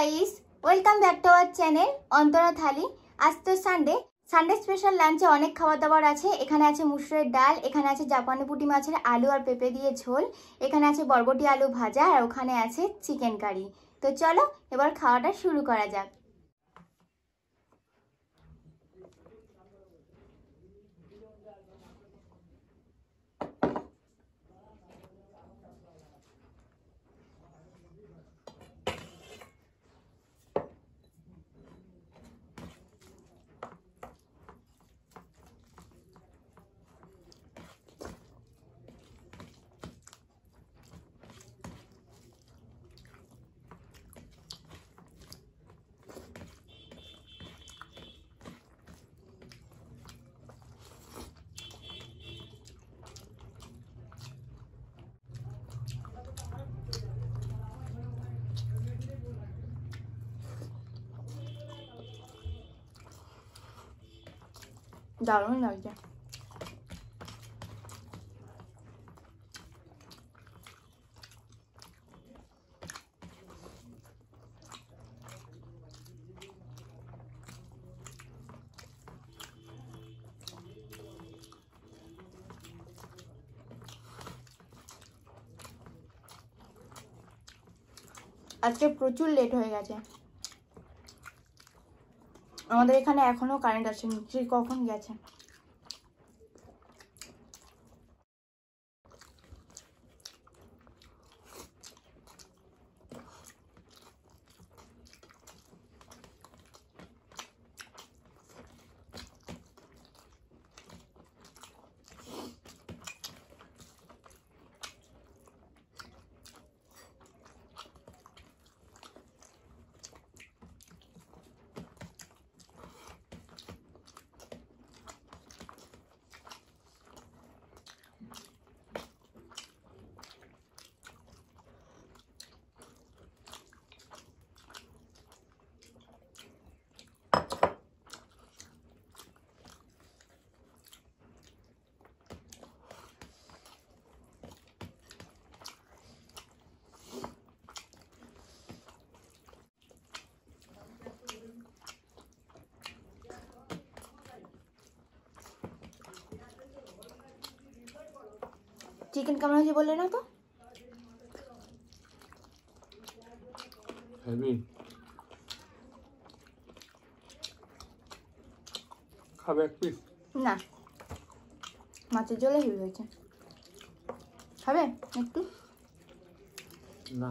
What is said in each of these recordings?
Guys welcome back to our channel Antara Thali আজ তো Sunday Sunday special লাঞ্চে অনেক খাবার দাবার আছে এখানে আছে মুসুরের ডাল এখানে আছে জাপানি পুটি মাছের আলু আর পেঁপে দিয়ে ঝোল এখানে আছে বরবটি আলু ভাজা আর ওখানে আছে চিকেন কারি তো চলো এবার খাওয়াটা শুরু করা যাক দারুণ লাগছে আজকে প্রচুর লেট হয়ে গেছে আমাদের এখানে এখনও কারেন্ট আসেনি কখন গেছে চিকেন কেমন হয়েছে বললে না তো হেভি খাবে না মাছের জলে হেভি হয়েছে খাবে একটু না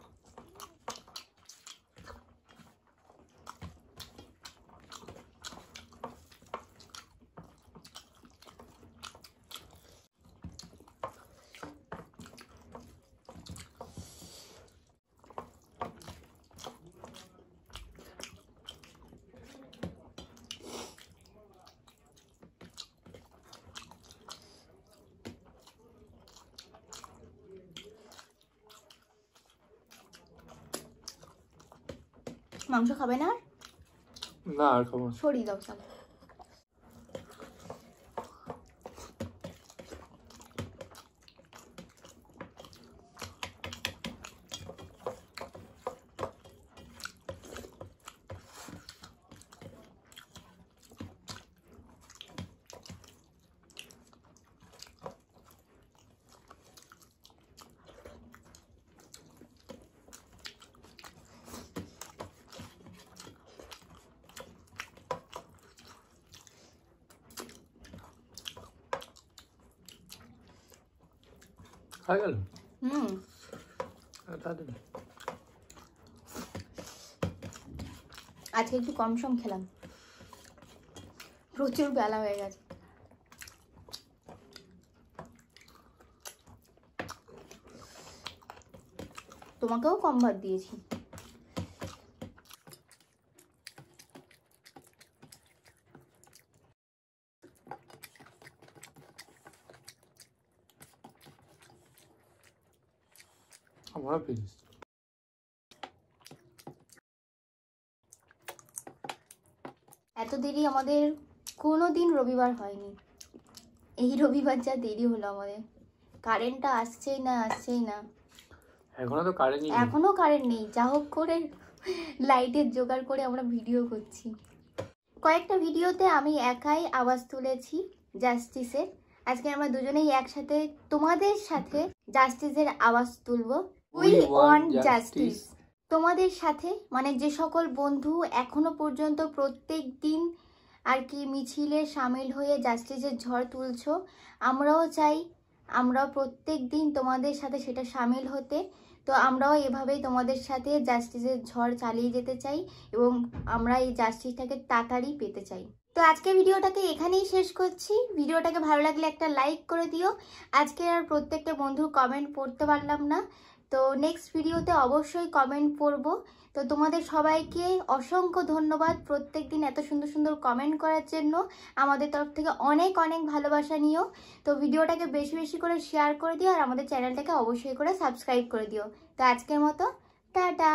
মাংস খাবে না না আর খাবো সরিয়ে দাও সব হুম mm. ah, আজকে একটু কম সম খেলাম প্রচুর বেলা হয়ে গেছে তোমাকেও কম ভাত দিয়েছি হাফিজ এত দেরি আমাদের কোনো দিন রবিবার হয়নি এই রবিবার যা দেরি হলো আমাদের কারেন্টটা আসছেই না আসছেই না এখনো তো কারেন্ট নেই এখনো কারেন্ট নেই যা হোক করে লাইটের জোগাড় করে আমরা ভিডিও করছি কয়েকটা ভিডিওতে আমি একাই আওয়াজ তুলেছি জাস্টিসের আজকে আমরা দুজনেই একসাথে তোমাদের সাথে জাস্টিসের আওয়াজ তুলবো উই ওয়ান জাস্টিস তোমাদের সাথে মানে যে সকল বন্ধু এখনো পর্যন্ত প্রত্যেক দিন আর কি মিছিলে সামিল হয়ে জাস্টিসের ঝড় তুলছ আমরাও চাই আমরা প্রত্যেক দিন তোমাদের সাথে সেটা সামিল হতে তো আমরাও এভাবেই তোমাদের সাথে জাস্টিসের ঝড় চালিয়ে যেতে চাই এবং আমরা এই জাস্টিসটাকে তাড়াতাড়ি পেতে চাই তো আজকে ভিডিওটাকে এখানেই শেষ করছি ভিডিওটাকে ভালো লাগলে একটা লাইক করে দিও আজকে আর প্রত্যেকটা বন্ধুর কমেন্ট পড়তে পারলাম না তো নেক্সট ভিডিওতে অবশ্যই কমেন্ট পড়ব তো তোমাদের সবাইকে অসংখ্য ধন্যবাদ প্রত্যেক দিন এত সুন্দর সুন্দর কমেন্ট করার জন্য আমাদের তরফ থেকে অনেক অনেক ভালোবাসা নিও তো ভিডিওটাকে বেশি বেশি করে শেয়ার করে দিও আর আমাদের চ্যানেলটাকে অবশ্যই করে সাবস্ক্রাইব করে দিও তো আজকের মতো টাটা